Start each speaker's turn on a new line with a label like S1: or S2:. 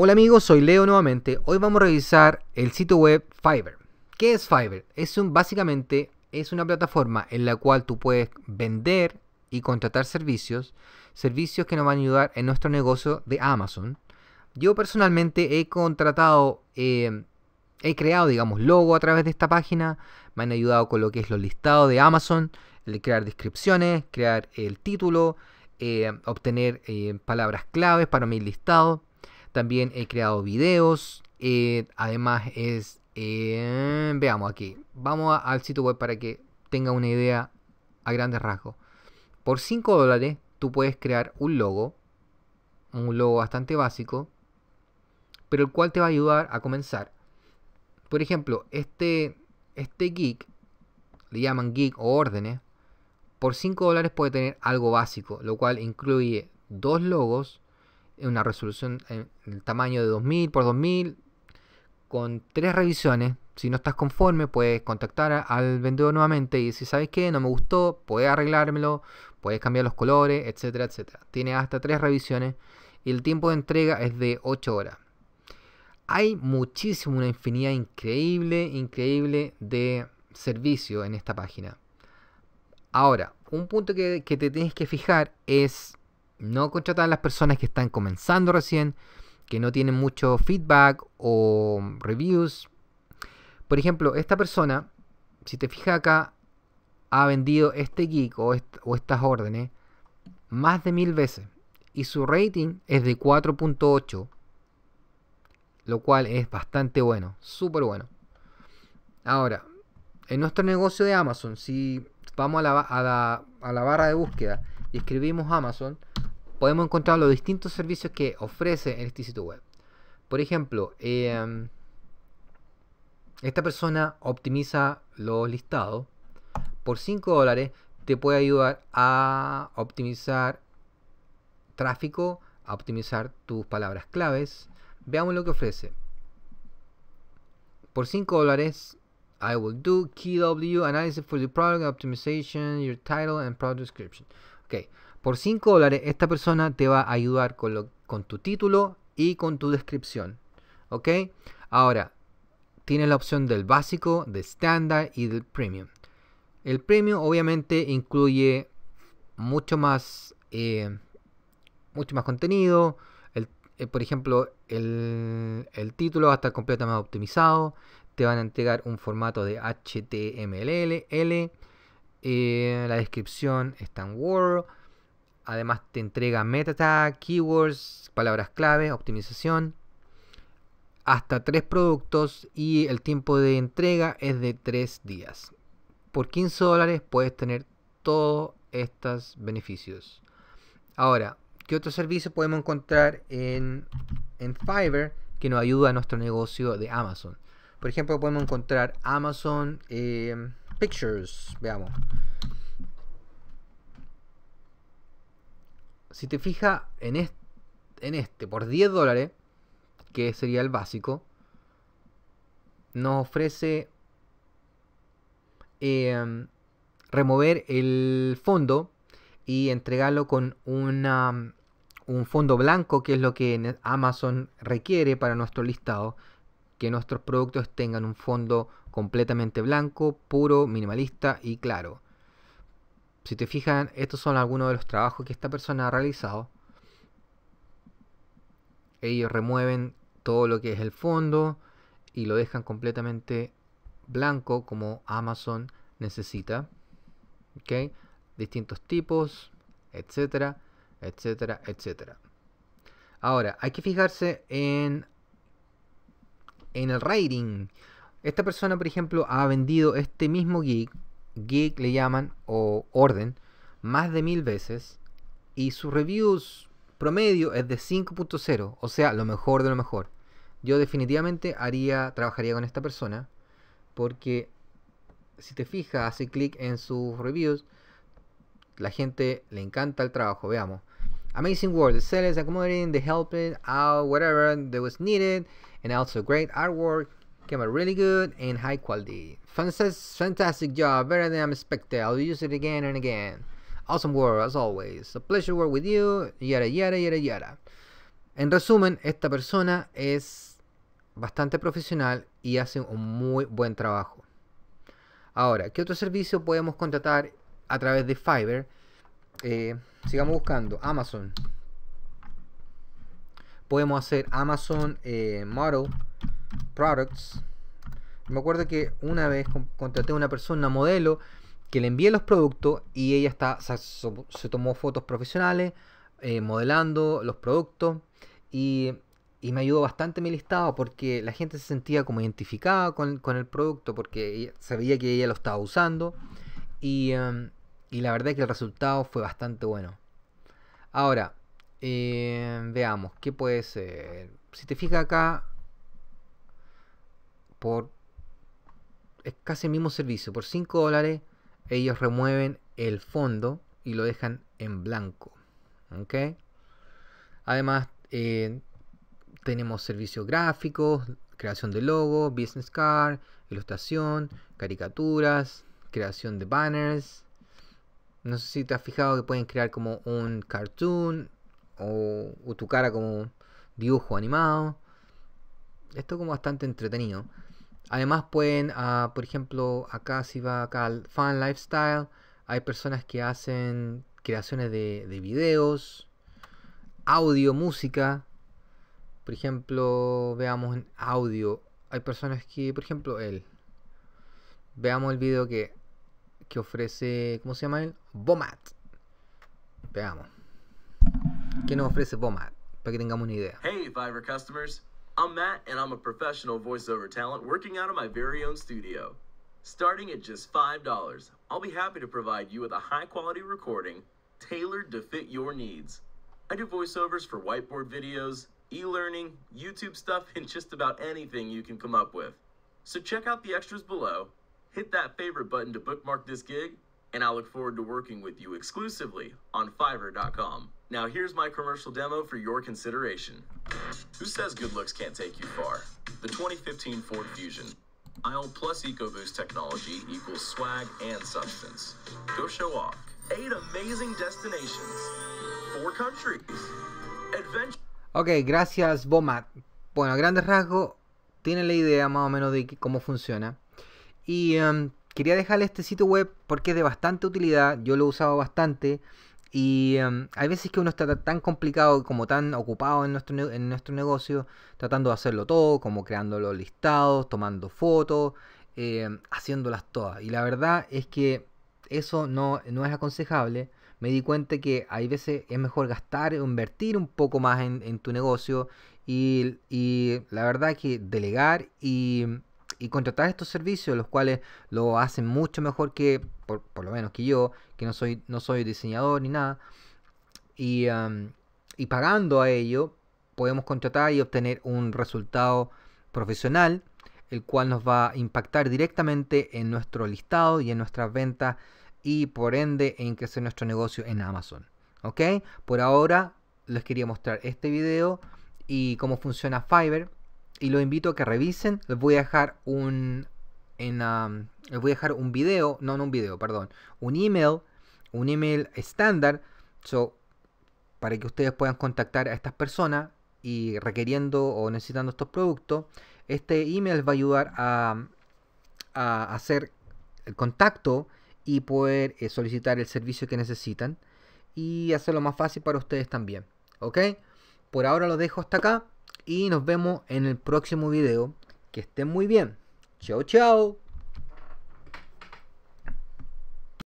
S1: Hola amigos, soy Leo nuevamente. Hoy vamos a revisar el sitio web Fiverr. ¿Qué es Fiverr? Es un, básicamente es una plataforma en la cual tú puedes vender y contratar servicios, servicios que nos van a ayudar en nuestro negocio de Amazon. Yo personalmente he contratado, eh, he creado, digamos, logo a través de esta página. Me han ayudado con lo que es los listados de Amazon, el crear descripciones, crear el título, eh, obtener eh, palabras claves para mi listado. También he creado videos. Eh, además es... Eh, veamos aquí. Vamos al sitio web para que tenga una idea a grandes rasgos. Por 5 dólares tú puedes crear un logo. Un logo bastante básico. Pero el cual te va a ayudar a comenzar. Por ejemplo, este, este geek. Le llaman geek o órdenes. Por 5 dólares puede tener algo básico. Lo cual incluye dos logos una resolución eh, en el tamaño de 2000 por 2000 con tres revisiones. Si no estás conforme, puedes contactar al vendedor nuevamente y si ¿sabes que No me gustó, puedes arreglármelo, puedes cambiar los colores, etcétera, etcétera. Tiene hasta tres revisiones y el tiempo de entrega es de 8 horas. Hay muchísimo, una infinidad increíble, increíble de servicio en esta página. Ahora, un punto que, que te tienes que fijar es no contratan las personas que están comenzando recién, que no tienen mucho feedback o reviews. Por ejemplo, esta persona, si te fijas acá, ha vendido este geek o, estas órdenes más de mil veces. Y su rating es de 4.8. Lo cual es bastante bueno. Súper bueno. Ahora, en nuestro negocio de Amazon, si vamos a la barra de búsqueda y escribimos Amazon, podemos encontrar los distintos servicios que ofrece este sitio web. Por ejemplo, em, esta persona optimiza los listados. Por 5 dólares te puede ayudar a optimizar tráfico, a optimizar tus palabras claves. Veamos lo que ofrece. Por 5 dólares, I will do KW analysis for the product optimization, your title and product description. Okay. Por 5 dólares esta persona te va a ayudar con, tu título y con tu descripción. ¿Ok? Ahora, tienes la opción del básico, del estándar y del premium. El premium obviamente incluye mucho más, eh, mucho más contenido. Eh, por ejemplo, el, título va a estar completamente optimizado. Te van a entregar un formato de HTML. Eh, la descripción está en Word Además te entrega meta keywords, palabras clave, optimización, hasta tres productos y el tiempo de entrega es de tres días. Por 15 dólares puedes tener todos estos beneficios. Ahora, ¿qué otro servicio podemos encontrar en, en Fiverr que nos ayuda a nuestro negocio de Amazon? Por ejemplo, podemos encontrar Amazon eh, Pictures. Veamos. si te fijas en, este, por 10 dólares, que sería el básico, nos ofrece em, remover el fondo y entregarlo con un fondo blanco, que es lo que Amazon requiere para nuestro listado, que nuestros productos tengan un fondo completamente blanco, puro, minimalista y claro. Si te fijan, estos son algunos de los trabajos que esta persona ha realizado. Ellos remueven todo lo que es el fondo y lo dejan completamente blanco como Amazon necesita. Distintos tipos, etcétera, etcétera, etcétera. Ahora, hay que fijarse en, en el rating. Esta persona, por ejemplo, ha vendido este mismo gig geek le llaman, o orden, más de mil veces y sus reviews promedio es de 5.0, o sea, lo mejor de lo mejor. Yo definitivamente haría, trabajaría con esta persona porque si te fijas, hace clic en sus reviews, la gente le encanta el trabajo, veamos. Amazing work, the sellers accommodating, the helping out, whatever that was needed, and also great artwork, Camera really good and high quality. Fantastic job, better than I expected. I'll use it again and again. Awesome work, as always. A pleasure work with you, yada yada yada yara. En resumen, esta persona es bastante profesional y hace un muy buen trabajo. Ahora, ¿qué otro servicio podemos contratar a través de Fiverr? Eh, sigamos buscando. Amazon. Podemos hacer Amazon eh, Model products. Me acuerdo que una vez contraté a una persona, modelo, que le envié los productos y ella está, se tomó fotos profesionales, eh, modelando los productos y, me ayudó bastante mi listado porque la gente se sentía como identificada con, el producto porque sabía que ella lo estaba usando em, y, la verdad es que el resultado fue bastante bueno. Ahora, em, veamos, ¿qué puede ser? Si te fijas acá, por es casi el mismo servicio. Por 5 dólares ellos remueven el fondo y lo dejan en blanco. ¿ok? Además eh, tenemos servicios gráficos, creación de logo, business card, ilustración, caricaturas, creación de banners. No sé si te has fijado que pueden crear como un cartoon o, o tu cara como dibujo animado. Esto como bastante entretenido. Además pueden, ah, por ejemplo, acá si va acá al Fun Lifestyle, hay personas que hacen creaciones de, videos, audio, música. Por ejemplo, veamos en audio. Hay personas que, por ejemplo, él. Veamos el video que, ofrece, ¿cómo se llama él? Bomat. Veamos. ¿Qué nos ofrece Bomat? Para que tengamos una idea. Hey, Fiverr customers. I'm Matt, and I'm a professional voiceover talent working out of my very own studio. Starting at just $5, I'll be happy to provide you with a high quality recording tailored to fit your needs. I do voiceovers for whiteboard videos, e learning, YouTube stuff, and just about anything you can come up with. So check out the extras below, hit that favorite button to bookmark this gig, and I look forward to working with you exclusively on Fiverr.com. Now, here's my commercial demo for your consideration. Who says good looks can't take you far? The 2015 Ford Fusion. IL plus EcoBoost technology equals swag and substance. Go show off. Eight amazing destinations. Four countries. Adventure. Ok, gracias, Bomat. Bueno, a grandes rasgos, tiene la idea más o menos de cómo funciona. Y um, quería dejarle este sitio web porque es de bastante utilidad, yo lo he usado bastante. Y em, hay veces que uno está tan complicado como tan ocupado en nuestro, negocio, tratando de hacerlo todo, como creando los listados, tomando fotos, em, haciéndolas todas. Y la verdad es que eso no, no es aconsejable. Me di cuenta que hay veces es mejor gastar o invertir un poco más en, tu negocio y, y, la verdad que delegar y y contratar estos servicios, los cuales lo hacen mucho mejor que, por, lo menos que yo, que no soy, no soy diseñador ni nada. Y, y pagando a ello, podemos contratar y obtener un resultado profesional, el cual nos va a impactar directamente en nuestro listado y en nuestras ventas y por ende en crecer nuestro negocio en Amazon. ¿Ok? Por ahora les quería mostrar este video y cómo funciona Fiverr y los invito a que revisen. Les voy a dejar un. Um, les voy a dejar un video. No, no un video, perdón. Un email. Un email estándar. para que ustedes puedan contactar a estas personas y requiriendo o necesitando estos productos. Este email les va a ayudar a, a hacer el contacto y poder eh, solicitar el servicio que necesitan y hacerlo más fácil para ustedes también. ¿Ok? Por ahora lo dejo hasta acá y nos vemos en el próximo video. Que estén muy bien. Chao, chao.